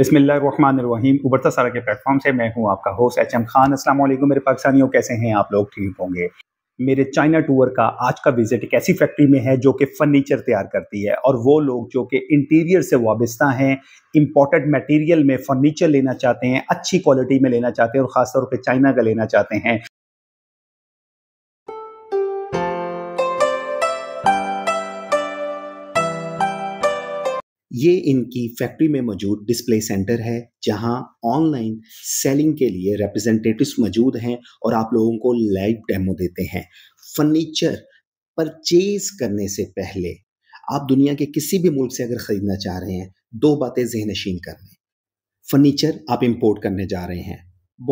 बसमीम उबरता सारा के प्लेटफॉर्म से मैं हूँ आपका होस्ट एच एम खान अस्सलाम वालेकुम मेरे पाकिस्तानियों कैसे हैं आप लोग ठीक होंगे मेरे चाइना टूर का आज का विजिट एक ऐसी फैक्ट्री में है जो कि फर्नीचर तैयार करती है और वो लोग जो कि इंटीरियर से वाबस्ता हैं इम्पोर्टेड मटेरियल में फर्नीचर लेना चाहते हैं अच्छी क्वालिटी में लेना चाहते हैं और ख़ासतौर पर चाइना का लेना चाहते हैं ये इनकी फैक्ट्री में मौजूद डिस्प्ले सेंटर है जहां ऑनलाइन सेलिंग के लिए रिप्रेजेंटेटिव्स मौजूद हैं और आप लोगों को लाइव डेमो देते हैं फर्नीचर परचेज करने से पहले आप दुनिया के किसी भी मुल्क से अगर ख़रीदना चाह रहे हैं दो बातें जहन नशीन कर लें फर्नीचर आप इम्पोर्ट करने जा रहे हैं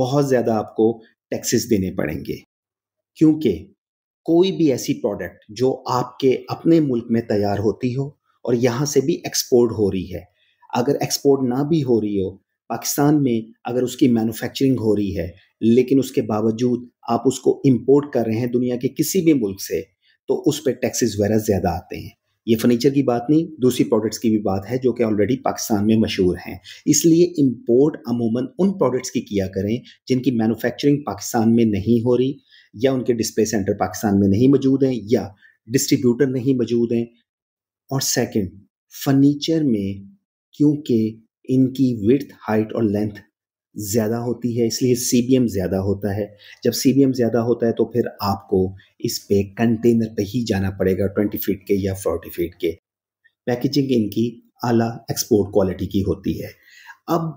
बहुत ज़्यादा आपको टैक्सेस देने पड़ेंगे क्योंकि कोई भी ऐसी प्रोडक्ट जो आपके अपने मुल्क में तैयार होती हो और यहाँ से भी एक्सपोर्ट हो रही है अगर एक्सपोर्ट ना भी हो रही हो पाकिस्तान में अगर उसकी मैन्युफैक्चरिंग हो रही है लेकिन उसके बावजूद आप उसको इंपोर्ट कर रहे हैं दुनिया के किसी भी मुल्क से तो उस पर टैक्सेस वगैरह ज़्यादा आते हैं ये फर्नीचर की बात नहीं दूसरी प्रोडक्ट्स की भी बात है जो कि ऑलरेडी पाकिस्तान में मशहूर हैं इसलिए इम्पोर्ट अमूमन उन प्रोडक्ट्स की किया करें जिनकी मैनुफेक्चरिंग पाकिस्तान में नहीं हो रही या उनके डिस्प्ले सेंटर पाकिस्तान में नहीं मौजूद हैं या डिस्ट्रीब्यूटर नहीं मौजूद हैं और सेकंड फर्नीचर में क्योंकि इनकी विर्थ हाइट और लेंथ ज़्यादा होती है इसलिए सी ज़्यादा होता है जब सी ज़्यादा होता है तो फिर आपको इस पे कंटेनर पे ही जाना पड़ेगा ट्वेंटी फीट के या फोर्टी फीट के पैकेजिंग इनकी आला एक्सपोर्ट क्वालिटी की होती है अब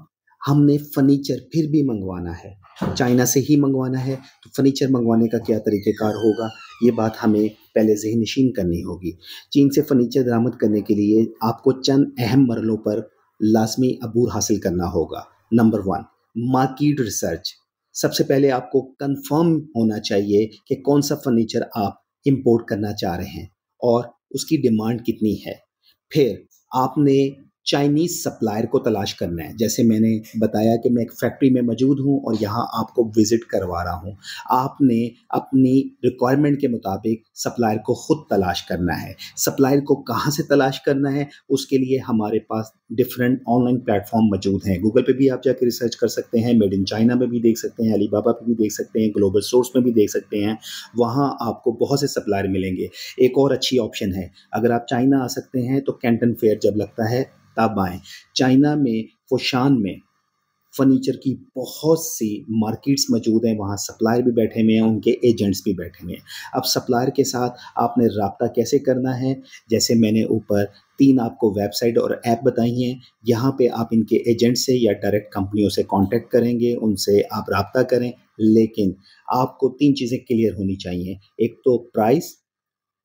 हमने फर्नीचर फिर भी मंगवाना है चाइना से ही मंगवाना है तो फर्नीचर मंगवाने का क्या तरीक़ेकार होगा ये बात हमें पहले जहन नशीन करनी होगी चीन से फर्नीचर दरामद करने के लिए आपको चंद अहम मरलों पर लाजमी अबूर हासिल करना होगा नंबर वन मार्किट रिसर्च सबसे पहले आपको कंफर्म होना चाहिए कि कौन सा फर्नीचर आप इंपोर्ट करना चाह रहे हैं और उसकी डिमांड कितनी है फिर आपने चाइनीज़ सप्लायर को तलाश करना है जैसे मैंने बताया कि मैं एक फैक्ट्री में मौजूद हूँ और यहाँ आपको विज़िट करवा रहा हूँ आपने अपनी रिक्वायरमेंट के मुताबिक सप्लायर को ख़ुद तलाश करना है सप्लायर को कहाँ से तलाश करना है उसके लिए हमारे पास डिफरेंट ऑनलाइन प्लेटफॉर्म मौजूद हैं गूगल पे भी आप जाकर रिसर्च कर सकते हैं मेड इन चाइना में भी देख सकते हैं अलीबाबा पे भी देख सकते हैं ग्लोबल सोर्स में भी देख सकते हैं वहाँ आपको बहुत से सप्लायर मिलेंगे एक और अच्छी ऑप्शन है अगर आप चाइना आ सकते हैं तो कैंटन फेयर जब लगता है तब आएँ चाइना में फोशान में फर्नीचर की बहुत सी मार्केट्स मौजूद हैं वहाँ सप्लायर भी बैठे हुए हैं उनके एजेंट्स भी बैठे हुए हैं अब सप्लायर के साथ आपने रबता कैसे करना है जैसे मैंने ऊपर तीन आपको वेबसाइट और ऐप बताई हैं यहाँ पे आप इनके एजेंट से या डायरेक्ट कंपनियों से कांटेक्ट करेंगे उनसे आप रबता करें लेकिन आपको तीन चीज़ें क्लियर होनी चाहिए एक तो प्राइस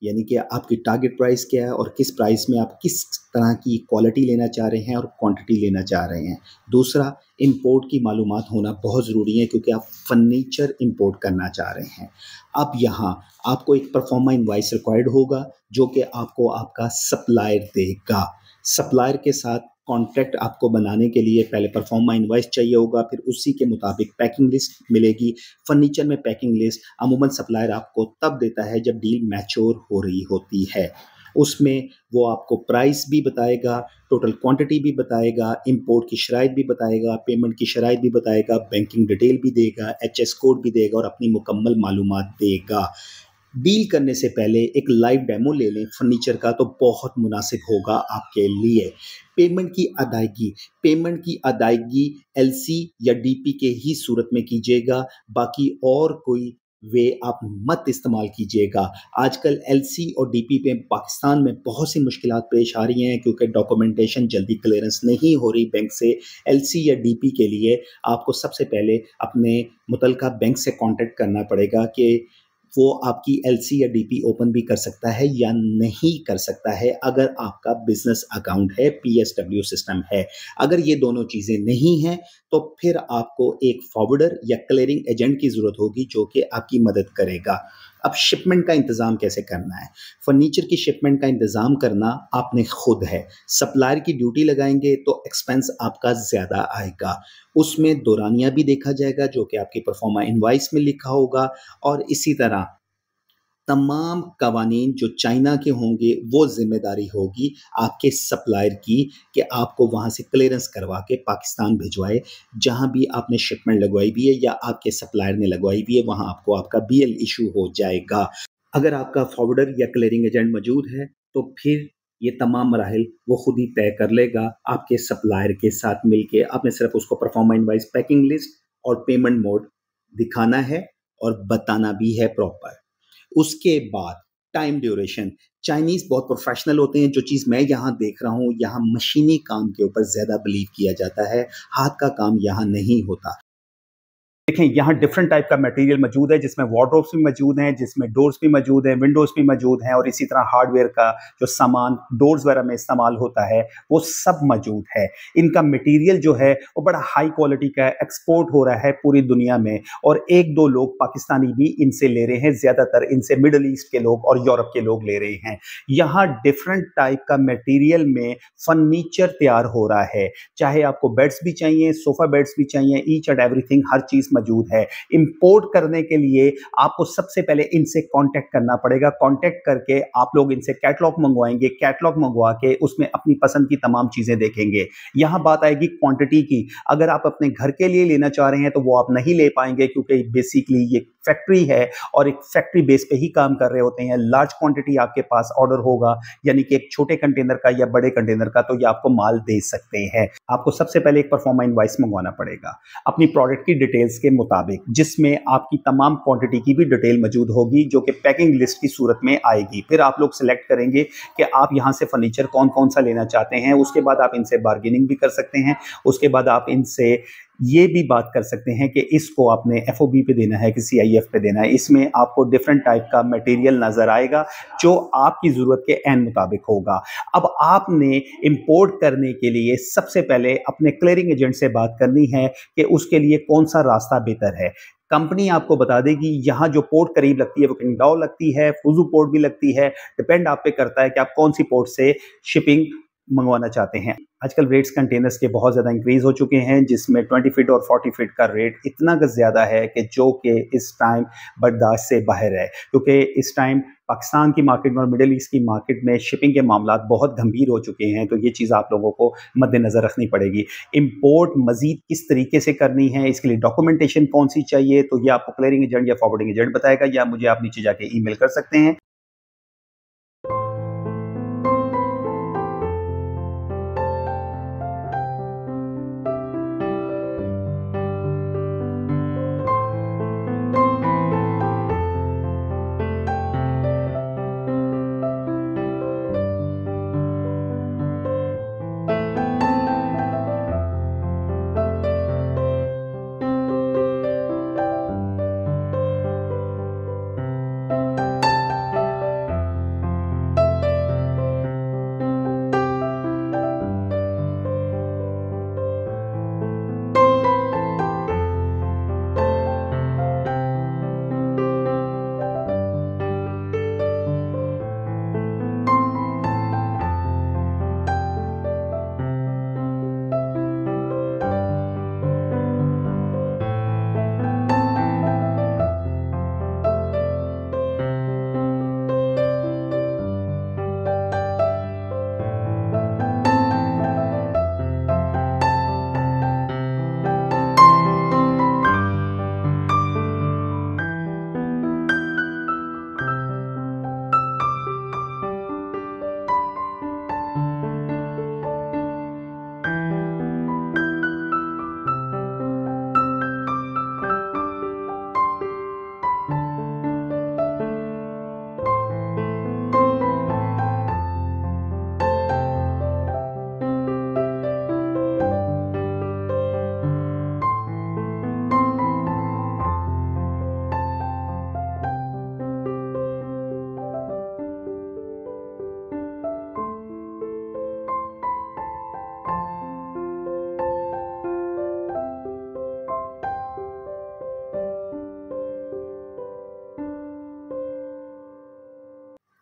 यानी कि आपकी टारगेट प्राइस क्या है और किस प्राइस में आप किस तरह की क्वालिटी लेना चाह रहे हैं और क्वांटिटी लेना चाह रहे हैं दूसरा इंपोर्ट की मालूम होना बहुत ज़रूरी है क्योंकि आप फर्नीचर इंपोर्ट करना चाह रहे हैं अब यहाँ आपको एक परफॉर्मा इन्वाइस रिक्वायर्ड होगा जो कि आपको आपका सप्लायर देगा सप्लायर के साथ कॉन्ट्रैक्ट आपको बनाने के लिए पहले परफॉर्मा इन्वाइस चाहिए होगा फिर उसी के मुताबिक पैकिंग लिस्ट मिलेगी फर्नीचर में पैकिंग लिस्ट अमूमन सप्लायर आपको तब देता है जब डील मैच्योर हो रही होती है उसमें वो आपको प्राइस भी बताएगा टोटल क्वांटिटी भी बताएगा इंपोर्ट की शराइ भी बताएगा पेमेंट की शराइ भी बताएगा बैंकिंग डिटेल भी देगा एच कोड भी देगा और अपनी मुकम्मल मालूम देगा डील करने से पहले एक लाइव डेमो ले लें फर्नीचर का तो बहुत मुनासिब होगा आपके लिए पेमेंट की अदायगी पेमेंट की अदायगी एल या डी के ही सूरत में कीजिएगा बाकी और कोई वे आप मत इस्तेमाल कीजिएगा आजकल एलसी और डीपी पे पाकिस्तान में बहुत सी मुश्किल पेश आ रही हैं क्योंकि डॉक्यूमेंटेशन जल्दी क्लियरेंस नहीं हो रही बैंक से एलसी या डीपी के लिए आपको सबसे पहले अपने मुतलका बैंक से कांटेक्ट करना पड़ेगा कि वो आपकी एल या डी ओपन भी कर सकता है या नहीं कर सकता है अगर आपका बिजनेस अकाउंट है पी सिस्टम है अगर ये दोनों चीज़ें नहीं हैं तो फिर आपको एक फॉरवर्डर या क्लियरिंग एजेंट की ज़रूरत होगी जो कि आपकी मदद करेगा अब शिपमेंट का इंतज़ाम कैसे करना है फर्नीचर की शिपमेंट का इंतज़ाम करना आपने खुद है सप्लायर की ड्यूटी लगाएंगे तो एक्सपेंस आपका ज़्यादा आएगा उसमें दौरानिया भी देखा जाएगा जो कि आपकी परफॉर्मा इन्वाइस में लिखा होगा और इसी तरह तमाम कवानीन जो चाइना के होंगे वो जिम्मेदारी होगी आपके सप्लायर की कि आपको वहाँ से क्लियरेंस करवा के पाकिस्तान भिजवाए जहाँ भी आपने शिपमेंट लगवाई भी है या आपके सप्लायर ने लगवाई भी है वहाँ आपको आपका बी एल इशू हो जाएगा अगर आपका फॉरवर्डर या क्लियरिंग एजेंट मौजूद है तो फिर ये तमाम मराहल वो खुद ही तय कर लेगा आपके सप्लायर के साथ मिलके आपने सिर्फ उसको परफॉर्मा वाइज पैकिंग लिस्ट और पेमेंट मोड दिखाना है और बताना भी है प्रॉपर उसके बाद टाइम ड्यूरेशन चाइनीज़ बहुत प्रोफेशनल होते हैं जो चीज़ मैं यहाँ देख रहा हूँ यहाँ मशीनी काम के ऊपर ज़्यादा बिलीव किया जाता है हाथ का काम यहाँ नहीं होता देखें यहाँ डिफरेंट टाइप का मटेरियल मौजूद है जिसमें वार्ड्रोब्स भी मौजूद हैं जिसमें डोर्स भी मौजूद हैं विंडोज़ भी मौजूद हैं और इसी तरह हार्डवेयर का जो सामान डोर्स वगैरह में इस्तेमाल होता है वो सब मौजूद है इनका मटेरियल जो है वो बड़ा हाई क्वालिटी का एक्सपोर्ट हो रहा है पूरी दुनिया में और एक दो लोग पाकिस्तानी भी इनसे ले रहे हैं ज़्यादातर इनसे मिडल ईस्ट के लोग और यूरोप के लोग ले रहे हैं यहाँ डिफरेंट टाइप का मटीरियल में फर्नीचर तैयार हो रहा है चाहे आपको बेड्स भी चाहिए सोफ़ा बेड्स भी चाहिए ईच एंड एवरी हर चीज़ मौजूद है इंपोर्ट करने के लिए आपको सबसे पहले इनसे कांटेक्ट करना पड़ेगा कांटेक्ट करके आप लोग इनसे कैटलॉग मंगवाएंगे कैटलॉग मंगवा के उसमें अपनी पसंद की तमाम चीज़ें देखेंगे यहां बात आएगी क्वांटिटी की अगर आप अपने घर के लिए लेना चाह रहे हैं तो वो आप नहीं ले पाएंगे क्योंकि बेसिकली ये फैक्ट्री है और एक फैक्ट्री बेस पे ही काम कर रहे होते हैं लार्ज क्वांटिटी आपके पास ऑर्डर होगा यानी कि एक छोटे कंटेनर का या बड़े कंटेनर का तो ये आपको माल दे सकते हैं आपको सबसे पहले एक परफॉर्मा इन्वाइस मंगवाना पड़ेगा अपनी प्रोडक्ट की डिटेल्स के मुताबिक जिसमें आपकी तमाम क्वांटिटी की भी डिटेल मौजूद होगी जो कि पैकिंग लिस्ट की सूरत में आएगी फिर आप लोग सेलेक्ट करेंगे कि आप यहाँ से फर्नीचर कौन कौन सा लेना चाहते हैं उसके बाद आप इनसे बार्गेनिंग भी कर सकते हैं उसके बाद आप इनसे ये भी बात कर सकते हैं कि इसको आपने एफ पे देना है कि सी पे देना है इसमें आपको डिफरेंट टाइप का मटेरियल नज़र आएगा जो आपकी ज़रूरत के एन मुताबिक होगा अब आपने इंपोर्ट करने के लिए सबसे पहले अपने क्लियरिंग एजेंट से बात करनी है कि उसके लिए कौन सा रास्ता बेहतर है कंपनी आपको बता देगी यहाँ जो पोर्ट करीब लगती है वो किंगडाओ लगती है फुजू पोर्ट भी लगती है डिपेंड आप पे करता है कि आप कौन सी पोर्ट से शिपिंग मंगवाना चाहते हैं आजकल रेट्स कंटेनर्स के बहुत ज़्यादा इंक्रीज हो चुके हैं जिसमें 20 फीट और 40 फीट का रेट इतना ज़्यादा है कि जो कि इस टाइम बर्दाश्त से बाहर है क्योंकि इस टाइम पाकिस्तान की मार्केट में और मिडिल ईस्ट की मार्केट में शिपिंग के मामला बहुत गंभीर हो चुके हैं तो ये चीज़ आप लोगों को मद्देनज़र रखनी पड़ेगी इम्पोर्ट मजीद किस तरीके से करनी है इसके लिए डॉक्यूमेंटेशन कौन सी चाहिए तो ये आपको क्लियरिंग एजेंट या फॉरवर्डिंग एजेंट बताएगा या मुझे आप नीचे जाके ई कर सकते हैं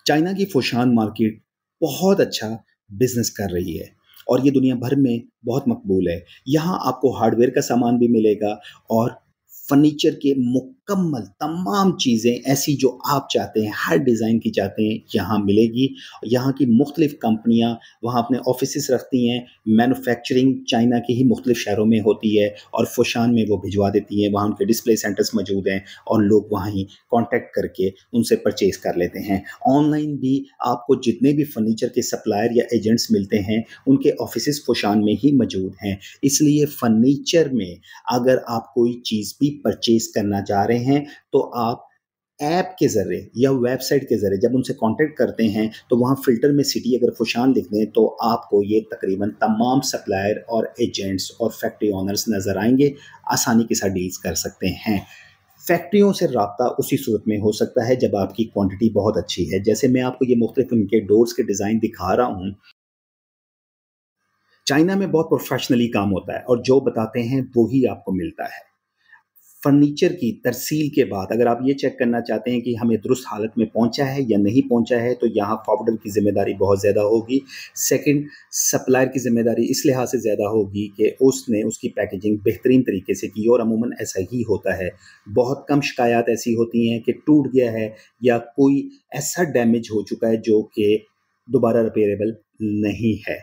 चाइना की फोशान मार्केट बहुत अच्छा बिजनेस कर रही है और ये दुनिया भर में बहुत मकबूल है यहाँ आपको हार्डवेयर का सामान भी मिलेगा और फर्नीचर के मुकम्मल तमाम चीज़ें ऐसी जो आप चाहते हैं हर डिज़ाइन की चाहते हैं यहाँ मिलेगी यहाँ की मुख्तलिफ़ कंपनियाँ वहाँ अपने ऑफिस रखती हैं मैनुफेक्चरिंग चाइना के ही मुख्तलिफ़ शहरों में होती है और फोशान में वो भिजवा देती हैं वहाँ उनके डिस्प्ले सेंटर्स मौजूद हैं और लोग वहाँ ही कॉन्टेक्ट करके उनसे परचेज़ कर लेते हैं ऑनलाइन भी आपको जितने भी फर्नीचर के सप्लायर या एजेंट्स मिलते हैं उनके ऑफिस फोशान में ही मौजूद हैं इसलिए फर्नीचर में अगर आप कोई चीज़ भी परचेज़ करना चाह रहे हैं रहे हैं तो आप ऐप के ज़रिए या वेबसाइट के ज़रिए जब उनसे कांटेक्ट करते हैं तो वहाँ फ़िल्टर में सिटी अगर खुशान लिख दें तो आपको ये तकरीबन तमाम सप्लायर और एजेंट्स और फैक्ट्री ऑनर्स नज़र आएंगे आसानी के साथ डील्स कर सकते हैं फैक्ट्रियों से रबता उसी सूरत में हो सकता है जब आपकी क्वांटिटी बहुत अच्छी है जैसे मैं आपको ये मुख्तलिफ उनके डोर्स के डिज़ाइन दिखा रहा हूँ चाइना में बहुत प्रोफेशनली काम होता है और जो बताते हैं वही आपको मिलता है फर्नीचर की तरसील के बाद अगर आप ये चेक करना चाहते हैं कि हमें दुरुस्त हालत में पहुंचा है या नहीं पहुंचा है तो यहाँ फॉर्वर्डर की जिम्मेदारी बहुत ज़्यादा होगी सेकंड सप्लायर की जिम्मेदारी इस लिहाज से ज़्यादा होगी कि उसने उसकी पैकेजिंग बेहतरीन तरीके से की और अमूमन ऐसा ही होता है बहुत कम शिकायत ऐसी होती हैं कि टूट गया है या कोई ऐसा डैमेज हो चुका है जो कि दोबारा रिपेयरेबल नहीं है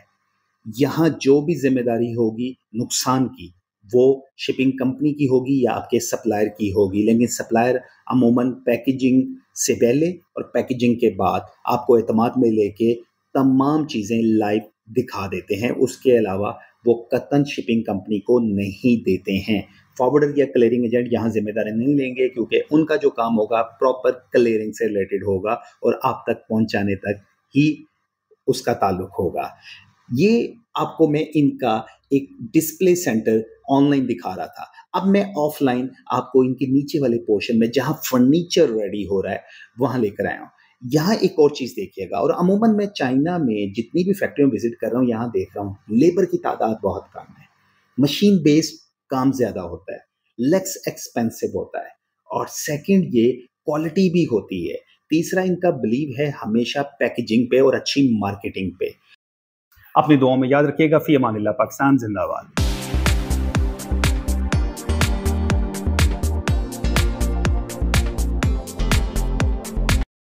यहाँ जो भी जिम्मेदारी होगी नुकसान की वो शिपिंग कंपनी की होगी या आपके सप्लायर की होगी लेकिन सप्लायर अमूमन पैकेजिंग से पहले और पैकेजिंग के बाद आपको अतमाद में लेके तमाम चीज़ें लाइव दिखा देते हैं उसके अलावा वो कतन शिपिंग कंपनी को नहीं देते हैं फॉरवर्डर या क्लियरिंग एजेंट यहाँ जिम्मेदारी नहीं लेंगे क्योंकि उनका जो काम होगा प्रॉपर क्लियरिंग से रिलेटेड होगा और आप तक पहुँचाने तक ही उसका ताल्लुक होगा ये आपको मैं इनका एक डिस्प्ले सेंटर ऑनलाइन दिखा रहा था अब मैं ऑफलाइन आपको इनके नीचे वाले पोर्शन में जहाँ फर्नीचर रेडी हो रहा है वहाँ लेकर आया हूँ यहाँ एक और चीज़ देखिएगा और अमूमन मैं चाइना में जितनी भी फैक्ट्रियों विजिट कर रहा हूँ यहाँ देख रहा हूँ लेबर की तादाद बहुत कम है मशीन बेस्ड काम ज़्यादा होता है लेस एक्सपेंसिव होता है और सेकंड ये क्वालिटी भी होती है तीसरा इनका बिलीव है हमेशा पैकेजिंग पे और अच्छी मार्केटिंग पे अपनी दुआओं में याद रखिएगा फी अमान पाकिस्तान जिंदाबाद